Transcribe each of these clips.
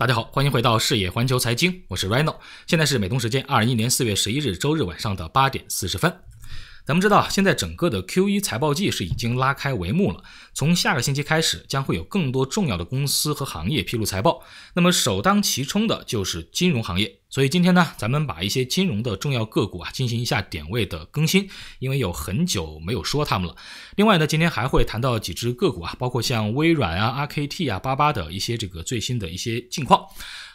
大家好，欢迎回到视野环球财经，我是 Rino，现在是美东时间二二一年四月十一日周日晚上的八点四十分。咱们知道，现在整个的 Q 一财报季是已经拉开帷幕了。从下个星期开始，将会有更多重要的公司和行业披露财报。那么首当其冲的就是金融行业。所以今天呢，咱们把一些金融的重要个股啊进行一下点位的更新，因为有很久没有说他们了。另外呢，今天还会谈到几只个股啊，包括像微软啊、r k t 啊、八八的一些这个最新的一些近况。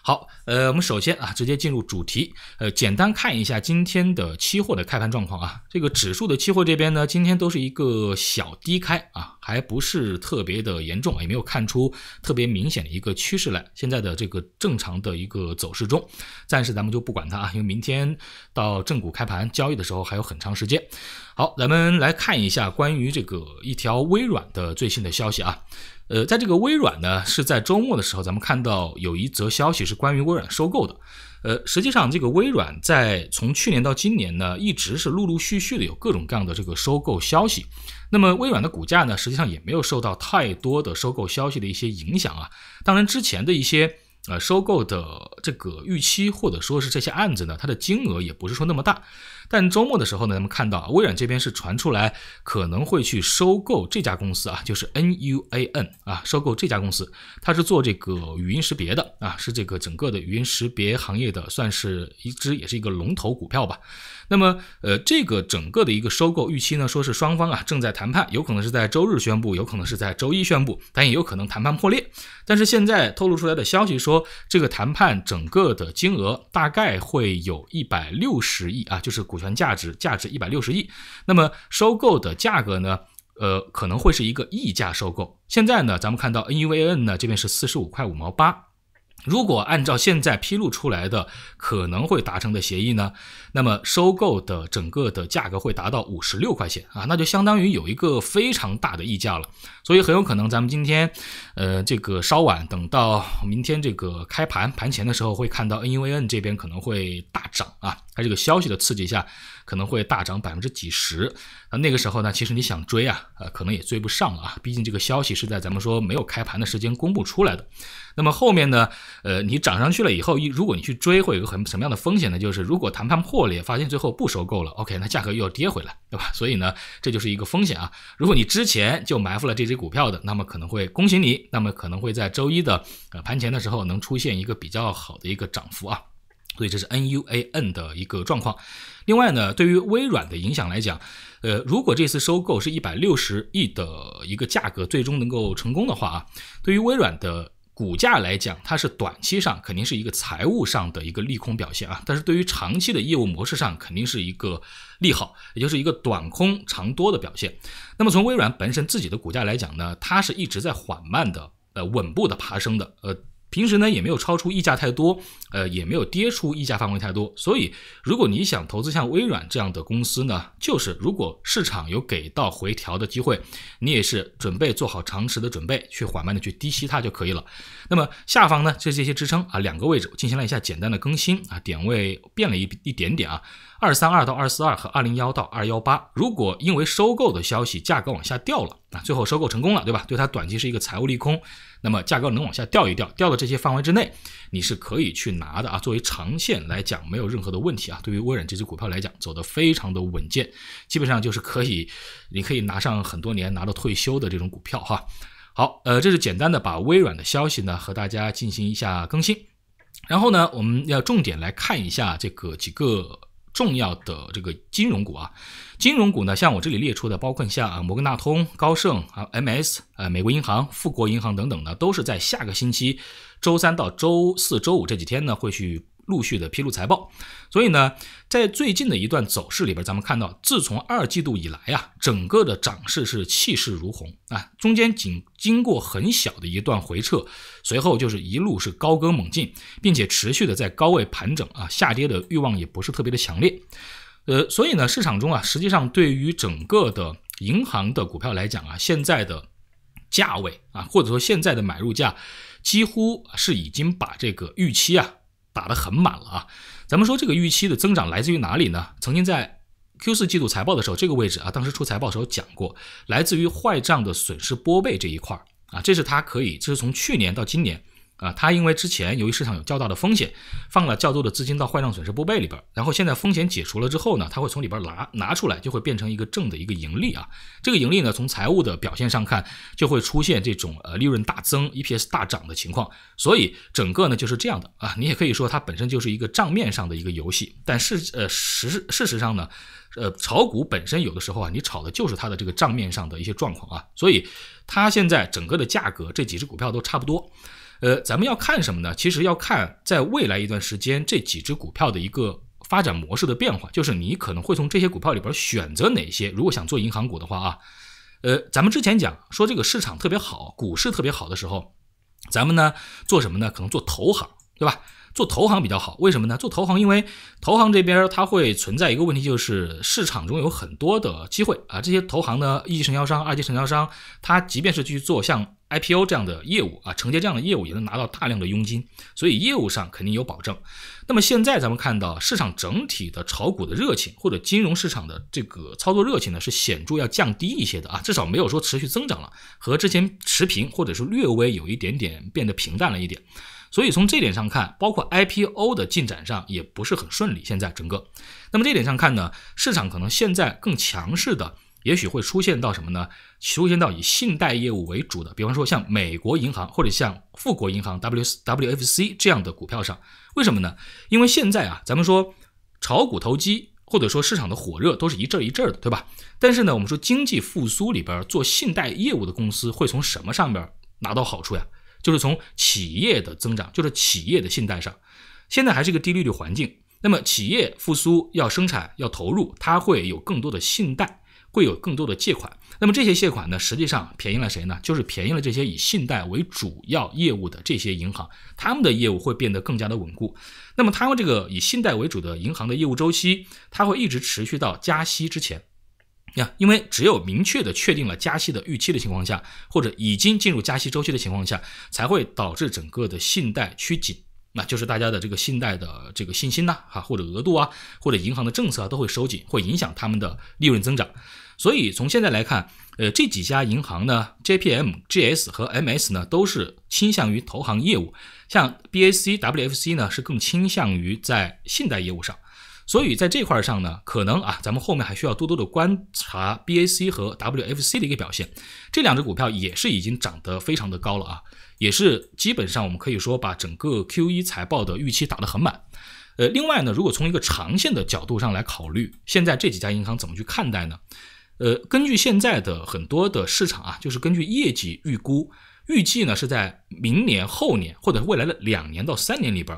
好，呃，我们首先啊，直接进入主题，呃，简单看一下今天的期货的开盘状况啊。这个指数的期货这边呢，今天都是一个小低开啊，还不是特别的严重，也没有看出特别明显的一个趋势来。现在的这个正常的一个走势中，暂时咱们就不管它啊，因为明天到正股开盘交易的时候还有很长时间。好，咱们来看一下关于这个一条微软的最新的消息啊。呃，在这个微软呢，是在周末的时候，咱们看到有一则消息是关于微软收购的。呃，实际上这个微软在从去年到今年呢，一直是陆陆续续的有各种各样的这个收购消息。那么微软的股价呢，实际上也没有受到太多的收购消息的一些影响啊。当然，之前的一些呃收购的这个预期，或者说是这些案子呢，它的金额也不是说那么大。但周末的时候呢，咱们看到微软这边是传出来可能会去收购这家公司啊，就是 N U A N 啊，收购这家公司，它是做这个语音识别的啊，是这个整个的语音识别行业的算是一只也是一个龙头股票吧。那么，呃，这个整个的一个收购预期呢，说是双方啊正在谈判，有可能是在周日宣布，有可能是在周一宣布，但也有可能谈判破裂。但是现在透露出来的消息说，这个谈判整个的金额大概会有一百六十亿啊，就是。股权价值价值一百六十亿，那么收购的价格呢？呃，可能会是一个溢价收购。现在呢，咱们看到 NUAN 呢这边是四十五块五毛八，如果按照现在披露出来的可能会达成的协议呢，那么收购的整个的价格会达到五十六块钱啊，那就相当于有一个非常大的溢价了。所以很有可能咱们今天呃这个稍晚等到明天这个开盘盘前的时候会看到 NUAN 这边可能会大涨啊。在这个消息的刺激下，可能会大涨百分之几十。啊，那个时候呢，其实你想追啊，啊，可能也追不上了啊。毕竟这个消息是在咱们说没有开盘的时间公布出来的。那么后面呢，呃，你涨上去了以后，一如果你去追，会有个很什么样的风险呢？就是如果谈判破裂，发现最后不收购了，OK，那价格又要跌回来，对吧？所以呢，这就是一个风险啊。如果你之前就埋伏了这只股票的，那么可能会恭喜你，那么可能会在周一的呃盘前的时候，能出现一个比较好的一个涨幅啊。所以这是 N U A N 的一个状况。另外呢，对于微软的影响来讲，呃，如果这次收购是一百六十亿的一个价格，最终能够成功的话啊，对于微软的股价来讲，它是短期上肯定是一个财务上的一个利空表现啊。但是对于长期的业务模式上，肯定是一个利好，也就是一个短空长多的表现。那么从微软本身自己的股价来讲呢，它是一直在缓慢的、呃，稳步的爬升的，呃。平时呢也没有超出溢价太多，呃，也没有跌出溢价范围太多，所以如果你想投资像微软这样的公司呢，就是如果市场有给到回调的机会，你也是准备做好长时的准备，去缓慢的去低吸它就可以了。那么下方呢，就这些支撑啊，两个位置进行了一下简单的更新啊，点位变了一一点点啊，二三二到二四二和二零幺到二幺八，如果因为收购的消息价格往下掉了。最后收购成功了，对吧？对它短期是一个财务利空，那么价格能往下掉一掉，掉到这些范围之内，你是可以去拿的啊。作为长线来讲，没有任何的问题啊。对于微软这只股票来讲，走得非常的稳健，基本上就是可以，你可以拿上很多年，拿到退休的这种股票哈。好，呃，这是简单的把微软的消息呢和大家进行一下更新，然后呢，我们要重点来看一下这个几个。重要的这个金融股啊，金融股呢，像我这里列出的，包括像啊摩根大通、高盛啊、M S 啊、美国银行、富国银行等等呢，都是在下个星期周三到周四周五这几天呢，会去。陆续的披露财报，所以呢，在最近的一段走势里边，咱们看到，自从二季度以来啊，整个的涨势是气势如虹啊，中间仅经过很小的一段回撤，随后就是一路是高歌猛进，并且持续的在高位盘整啊，下跌的欲望也不是特别的强烈。呃，所以呢，市场中啊，实际上对于整个的银行的股票来讲啊，现在的价位啊，或者说现在的买入价，几乎是已经把这个预期啊。打得很满了啊！咱们说这个预期的增长来自于哪里呢？曾经在 Q 四季度财报的时候，这个位置啊，当时出财报的时候讲过，来自于坏账的损失拨备这一块儿啊，这是它可以，这是从去年到今年。啊，它因为之前由于市场有较大的风险，放了较多的资金到坏账损失拨备里边，然后现在风险解除了之后呢，它会从里边拿拿出来，就会变成一个正的一个盈利啊。这个盈利呢，从财务的表现上看，就会出现这种呃利润大增、EPS 大涨的情况。所以整个呢就是这样的啊。你也可以说它本身就是一个账面上的一个游戏，但事呃实事实上呢，呃炒股本身有的时候啊，你炒的就是它的这个账面上的一些状况啊。所以它现在整个的价格，这几只股票都差不多。呃，咱们要看什么呢？其实要看在未来一段时间这几只股票的一个发展模式的变化，就是你可能会从这些股票里边选择哪些。如果想做银行股的话啊，呃，咱们之前讲说这个市场特别好，股市特别好的时候，咱们呢做什么呢？可能做投行，对吧？做投行比较好，为什么呢？做投行，因为投行这边它会存在一个问题，就是市场中有很多的机会啊。这些投行的一级承销商、二级承销商，他即便是去做像 IPO 这样的业务啊，承接这样的业务也能拿到大量的佣金，所以业务上肯定有保证。那么现在咱们看到市场整体的炒股的热情，或者金融市场的这个操作热情呢，是显著要降低一些的啊，至少没有说持续增长了，和之前持平，或者是略微有一点点变得平淡了一点。所以从这点上看，包括 IPO 的进展上也不是很顺利。现在整个，那么这点上看呢，市场可能现在更强势的，也许会出现到什么呢？出现到以信贷业务为主的，比方说像美国银行或者像富国银行 W WFC 这样的股票上。为什么呢？因为现在啊，咱们说炒股投机或者说市场的火热都是一阵儿一阵儿的，对吧？但是呢，我们说经济复苏里边做信贷业务的公司会从什么上面拿到好处呀？就是从企业的增长，就是企业的信贷上，现在还是一个低利率环境。那么企业复苏要生产要投入，它会有更多的信贷，会有更多的借款。那么这些借款呢，实际上便宜了谁呢？就是便宜了这些以信贷为主要业务的这些银行，他们的业务会变得更加的稳固。那么他们这个以信贷为主的银行的业务周期，它会一直持续到加息之前。呀，因为只有明确的确定了加息的预期的情况下，或者已经进入加息周期的情况下，才会导致整个的信贷趋紧，那就是大家的这个信贷的这个信心呐，哈，或者额度啊，或者银行的政策都会收紧，会影响他们的利润增长。所以从现在来看，呃，这几家银行呢，JPM、GS 和 MS 呢，都是倾向于投行业务，像 BAC、WFC 呢，是更倾向于在信贷业务上。所以在这块上呢，可能啊，咱们后面还需要多多的观察 BAC 和 WFC 的一个表现。这两只股票也是已经涨得非常的高了啊，也是基本上我们可以说把整个 Q1 财报的预期打得很满。呃，另外呢，如果从一个长线的角度上来考虑，现在这几家银行怎么去看待呢？呃，根据现在的很多的市场啊，就是根据业绩预估，预计呢是在明年、后年或者未来的两年到三年里边。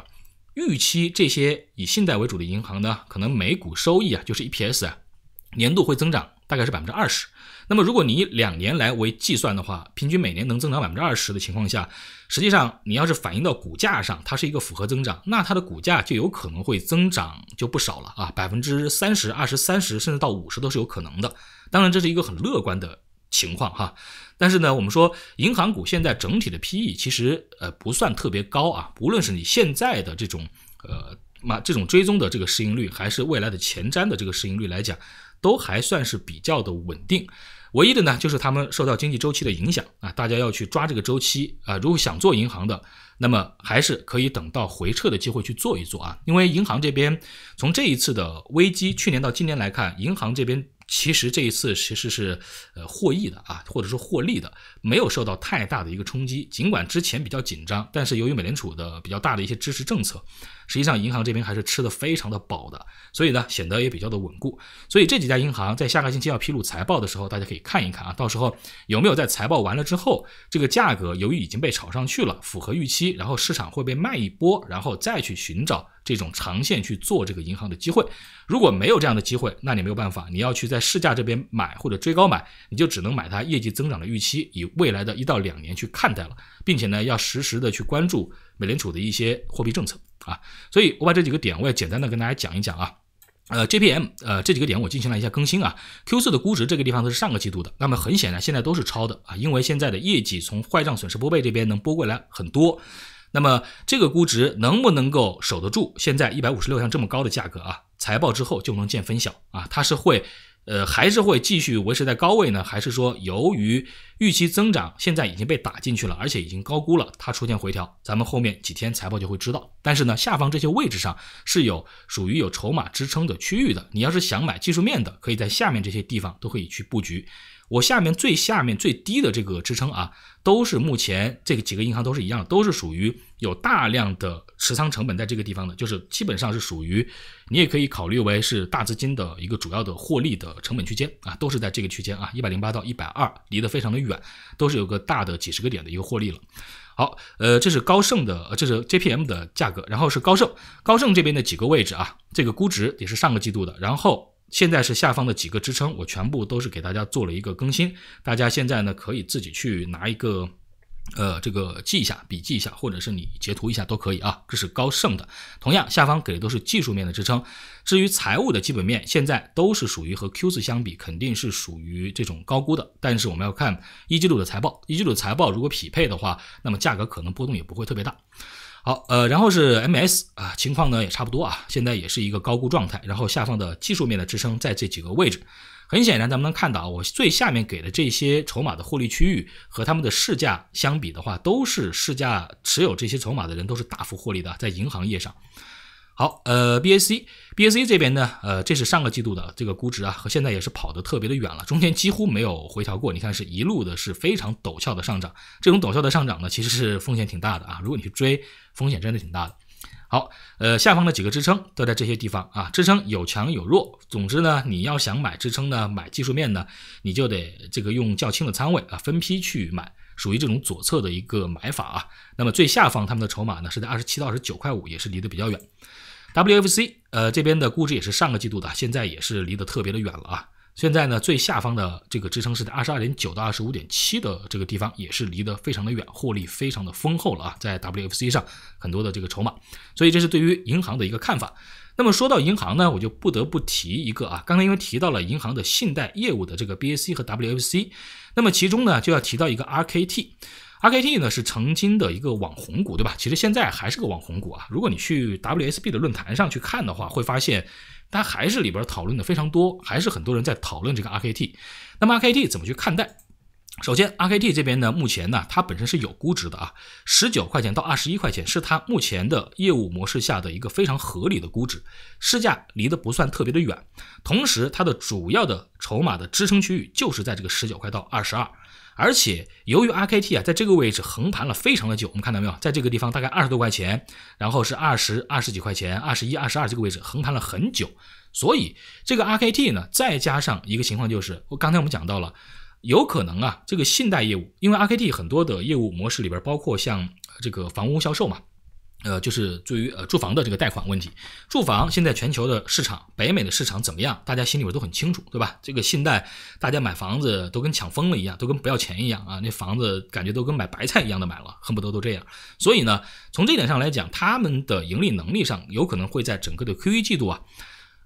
预期这些以信贷为主的银行呢，可能每股收益啊，就是 EPS 啊，年度会增长，大概是百分之二十。那么如果你两年来为计算的话，平均每年能增长百分之二十的情况下，实际上你要是反映到股价上，它是一个复合增长，那它的股价就有可能会增长就不少了啊，百分之三十二十三十甚至到五十都是有可能的。当然，这是一个很乐观的。情况哈，但是呢，我们说银行股现在整体的 P/E 其实呃不算特别高啊，无论是你现在的这种呃，那这种追踪的这个市盈率，还是未来的前瞻的这个市盈率来讲，都还算是比较的稳定。唯一的呢，就是他们受到经济周期的影响啊，大家要去抓这个周期啊。如果想做银行的，那么还是可以等到回撤的机会去做一做啊，因为银行这边从这一次的危机，去年到今年来看，银行这边。其实这一次其实是，呃，获益的啊，或者说获利的，没有受到太大的一个冲击。尽管之前比较紧张，但是由于美联储的比较大的一些支持政策，实际上银行这边还是吃的非常的饱的，所以呢，显得也比较的稳固。所以这几家银行在下个星期要披露财报的时候，大家可以看一看啊，到时候有没有在财报完了之后，这个价格由于已经被炒上去了，符合预期，然后市场会被卖一波，然后再去寻找。这种长线去做这个银行的机会，如果没有这样的机会，那你没有办法，你要去在市价这边买或者追高买，你就只能买它业绩增长的预期，以未来的一到两年去看待了，并且呢，要实时的去关注美联储的一些货币政策啊。所以，我把这几个点我也简单的跟大家讲一讲啊。呃，JPM，呃，这几个点我进行了一下更新啊。Q 四的估值这个地方都是上个季度的，那么很显然现在都是超的啊，因为现在的业绩从坏账损失拨备这边能拨过来很多。那么这个估值能不能够守得住？现在一百五十六项这么高的价格啊，财报之后就能见分晓啊。它是会，呃，还是会继续维持在高位呢？还是说由于？预期增长现在已经被打进去了，而且已经高估了，它出现回调，咱们后面几天财报就会知道。但是呢，下方这些位置上是有属于有筹码支撑的区域的。你要是想买技术面的，可以在下面这些地方都可以去布局。我下面最下面最低的这个支撑啊，都是目前这个几个银行都是一样，都是属于有大量的持仓成本在这个地方的，就是基本上是属于你也可以考虑为是大资金的一个主要的获利的成本区间啊，都是在这个区间啊，一百零八到一百二，离得非常的远。远都是有个大的几十个点的一个获利了，好，呃，这是高盛的，这是 JPM 的价格，然后是高盛，高盛这边的几个位置啊，这个估值也是上个季度的，然后现在是下方的几个支撑，我全部都是给大家做了一个更新，大家现在呢可以自己去拿一个。呃，这个记一下，笔记一下，或者是你截图一下都可以啊。这是高盛的，同样下方给的都是技术面的支撑。至于财务的基本面，现在都是属于和 Q 四相比，肯定是属于这种高估的。但是我们要看一季度的财报，一季度财报如果匹配的话，那么价格可能波动也不会特别大。好，呃，然后是 MS 啊，情况呢也差不多啊，现在也是一个高估状态，然后下方的技术面的支撑在这几个位置。很显然，咱们能看到我最下面给的这些筹码的获利区域，和他们的市价相比的话，都是市价持有这些筹码的人都是大幅获利的，在银行业上。好，呃，BAC，BAC 这边呢，呃，这是上个季度的这个估值啊，和现在也是跑得特别的远了，中间几乎没有回调过，你看是一路的是非常陡峭的上涨，这种陡峭的上涨呢，其实是风险挺大的啊，如果你去追，风险真的挺大的。好，呃，下方的几个支撑都在这些地方啊，支撑有强有弱，总之呢，你要想买支撑呢，买技术面呢，你就得这个用较轻的仓位啊，分批去买，属于这种左侧的一个买法啊。那么最下方他们的筹码呢是在二十七到二十九块五，也是离得比较远。WFC 呃这边的估值也是上个季度的，现在也是离得特别的远了啊！现在呢最下方的这个支撑是在二十二点九到二十五点七的这个地方，也是离得非常的远，获利非常的丰厚了啊！在 WFC 上很多的这个筹码，所以这是对于银行的一个看法。那么说到银行呢，我就不得不提一个啊，刚才因为提到了银行的信贷业务的这个 BAC 和 WFC，那么其中呢就要提到一个 RKT。RKT 呢是曾经的一个网红股，对吧？其实现在还是个网红股啊。如果你去 WSP 的论坛上去看的话，会发现它还是里边讨论的非常多，还是很多人在讨论这个 RKT。那么 RKT 怎么去看待？首先，RKT 这边呢，目前呢，它本身是有估值的啊，十九块钱到二十一块钱是它目前的业务模式下的一个非常合理的估值，市价离得不算特别的远。同时，它的主要的筹码的支撑区域就是在这个十九块到二十二。而且，由于 RKT 啊，在这个位置横盘了非常的久，我们看到没有，在这个地方大概二十多块钱，然后是二十二十几块钱，二十一、二十二这个位置横盘了很久，所以这个 RKT 呢，再加上一个情况就是，我刚才我们讲到了，有可能啊，这个信贷业务，因为 RKT 很多的业务模式里边包括像这个房屋销售嘛。呃，就是对于呃住房的这个贷款问题，住房现在全球的市场，北美的市场怎么样？大家心里边都很清楚，对吧？这个信贷，大家买房子都跟抢疯了一样，都跟不要钱一样啊！那房子感觉都跟买白菜一样的买了，恨不得都这样。所以呢，从这点上来讲，他们的盈利能力上有可能会在整个的 Q1 季度啊，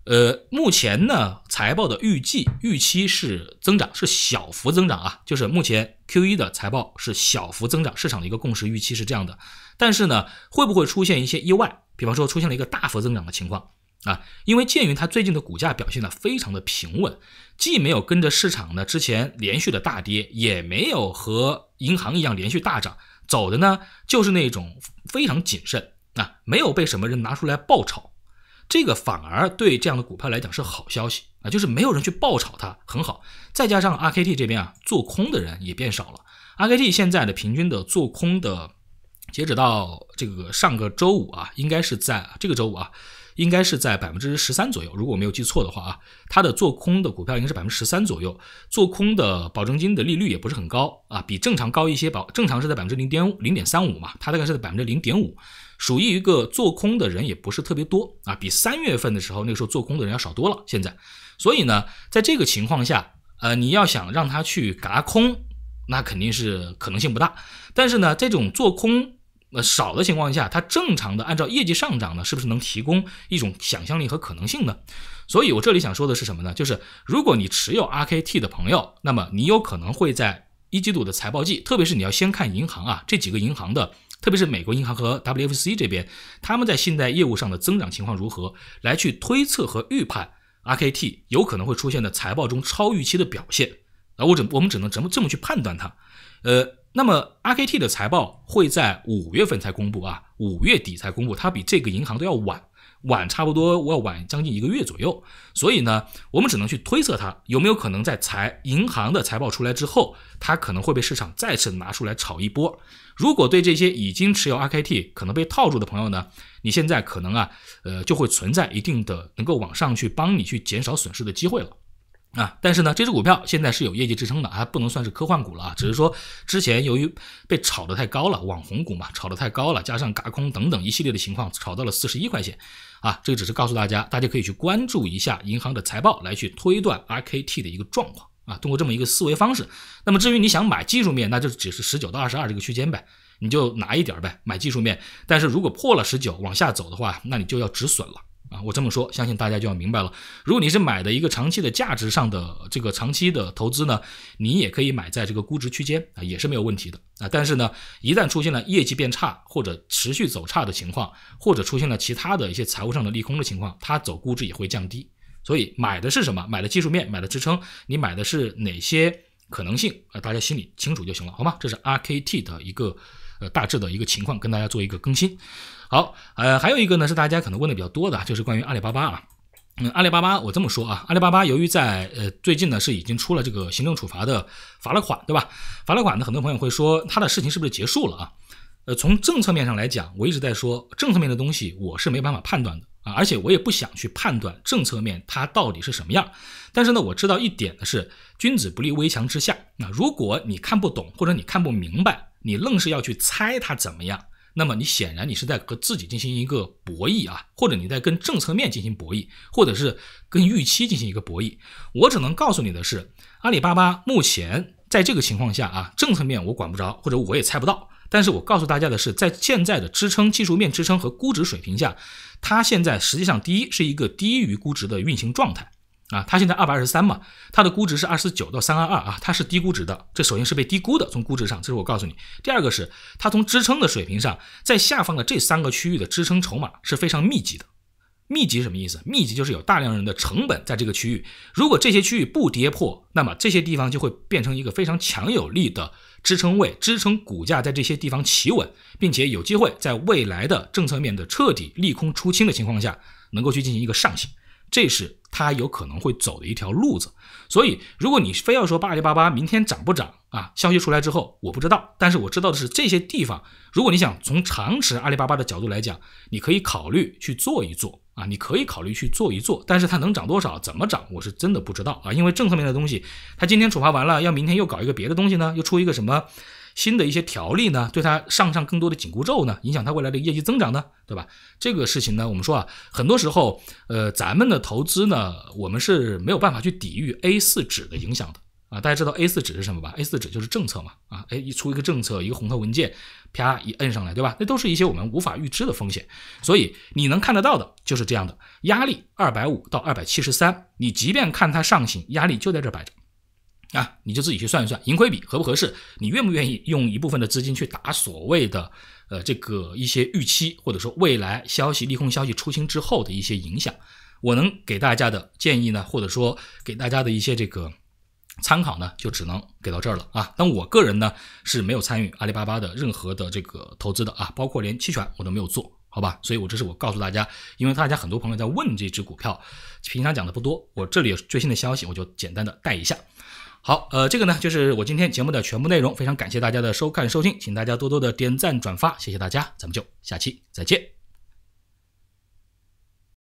呃，目前呢，财报的预计预期是增长，是小幅增长啊，就是目前 Q1 的财报是小幅增长，市场的一个共识预期是这样的。但是呢，会不会出现一些意外？比方说出现了一个大幅增长的情况啊？因为鉴于它最近的股价表现呢，非常的平稳，既没有跟着市场呢之前连续的大跌，也没有和银行一样连续大涨，走的呢就是那种非常谨慎啊，没有被什么人拿出来爆炒，这个反而对这样的股票来讲是好消息啊，就是没有人去爆炒它，很好。再加上 RKT 这边啊，做空的人也变少了，RKT 现在的平均的做空的。截止到这个上个周五啊，应该是在这个周五啊，应该是在百分之十三左右。如果没有记错的话啊，它的做空的股票应该是百分之十三左右。做空的保证金的利率也不是很高啊，比正常高一些。保正常是在百分之零点零点三五嘛，它大概是在百分之零点五，属于一个做空的人也不是特别多啊，比三月份的时候那个时候做空的人要少多了。现在，所以呢，在这个情况下，呃，你要想让它去嘎空，那肯定是可能性不大。但是呢，这种做空。呃，少的情况下，它正常的按照业绩上涨呢，是不是能提供一种想象力和可能性呢？所以我这里想说的是什么呢？就是如果你持有 RKT 的朋友，那么你有可能会在一季度的财报季，特别是你要先看银行啊，这几个银行的，特别是美国银行和 WFC 这边，他们在信贷业务上的增长情况如何，来去推测和预判 RKT 有可能会出现的财报中超预期的表现。啊，我只我们只能这么这么去判断它，呃。那么，RKT 的财报会在五月份才公布啊，五月底才公布，它比这个银行都要晚，晚差不多要晚将近一个月左右。所以呢，我们只能去推测它有没有可能在财银行的财报出来之后，它可能会被市场再次拿出来炒一波。如果对这些已经持有 RKT 可能被套住的朋友呢，你现在可能啊，呃，就会存在一定的能够往上去帮你去减少损失的机会了。啊，但是呢，这只股票现在是有业绩支撑的，还不能算是科幻股了啊。只是说之前由于被炒得太高了，网红股嘛，炒得太高了，加上嘎空等等一系列的情况，炒到了四十一块钱。啊，这个只是告诉大家，大家可以去关注一下银行的财报来去推断 RKT 的一个状况啊。通过这么一个思维方式，那么至于你想买技术面，那就只是十九到二十二这个区间呗，你就拿一点儿呗，买技术面。但是如果破了十九往下走的话，那你就要止损了。啊，我这么说，相信大家就要明白了。如果你是买的一个长期的价值上的这个长期的投资呢，你也可以买在这个估值区间啊，也是没有问题的啊。但是呢，一旦出现了业绩变差或者持续走差的情况，或者出现了其他的一些财务上的利空的情况，它走估值也会降低。所以买的是什么？买的技术面，买的支撑，你买的是哪些可能性啊？大家心里清楚就行了，好吗？这是 RKT 的一个。呃，大致的一个情况跟大家做一个更新。好，呃，还有一个呢是大家可能问的比较多的，就是关于阿里巴巴啊。嗯，阿里巴巴，我这么说啊，阿里巴巴由于在呃最近呢是已经出了这个行政处罚的，罚了款，对吧？罚了款呢，很多朋友会说他的事情是不是结束了啊？呃，从政策面上来讲，我一直在说政策面的东西我是没有办法判断的啊，而且我也不想去判断政策面它到底是什么样。但是呢，我知道一点的是，君子不立危墙之下。那如果你看不懂或者你看不明白。你愣是要去猜它怎么样，那么你显然你是在和自己进行一个博弈啊，或者你在跟政策面进行博弈，或者是跟预期进行一个博弈。我只能告诉你的是，阿里巴巴目前在这个情况下啊，政策面我管不着，或者我也猜不到。但是我告诉大家的是，在现在的支撑技术面支撑和估值水平下，它现在实际上第一是一个低于估值的运行状态。啊，它现在二百二十三嘛，它的估值是二四九到三二二啊，它是低估值的，这首先是被低估的，从估值上，这是我告诉你。第二个是它从支撑的水平上，在下方的这三个区域的支撑筹码是非常密集的，密集什么意思？密集就是有大量人的成本在这个区域，如果这些区域不跌破，那么这些地方就会变成一个非常强有力的支撑位，支撑股价在这些地方企稳，并且有机会在未来的政策面的彻底利空出清的情况下，能够去进行一个上行。这是它有可能会走的一条路子，所以如果你非要说阿里巴巴明天涨不涨啊，消息出来之后我不知道，但是我知道的是这些地方，如果你想从长持阿里巴巴的角度来讲，你可以考虑去做一做啊，你可以考虑去做一做，但是它能涨多少，怎么涨，我是真的不知道啊，因为政策面的东西，它今天处罚完了，要明天又搞一个别的东西呢，又出一个什么？新的一些条例呢，对它上上更多的紧箍咒呢，影响它未来的业绩增长呢，对吧？这个事情呢，我们说啊，很多时候，呃，咱们的投资呢，我们是没有办法去抵御 A 四纸的影响的啊。大家知道 A 四纸是什么吧？A 四纸就是政策嘛，啊，哎一出一个政策，一个红头文件，啪一摁上来，对吧？那都是一些我们无法预知的风险，所以你能看得到的就是这样的压力，二百五到二百七十三，你即便看它上行，压力就在这摆着。啊，你就自己去算一算盈亏比合不合适，你愿不愿意用一部分的资金去打所谓的呃这个一些预期，或者说未来消息利空消息出清之后的一些影响？我能给大家的建议呢，或者说给大家的一些这个参考呢，就只能给到这儿了啊。但我个人呢是没有参与阿里巴巴的任何的这个投资的啊，包括连期权我都没有做好吧。所以我这是我告诉大家，因为大家很多朋友在问这只股票，平常讲的不多，我这里有最新的消息我就简单的带一下。好，呃，这个呢，就是我今天节目的全部内容。非常感谢大家的收看、收听，请大家多多的点赞、转发，谢谢大家，咱们就下期再见。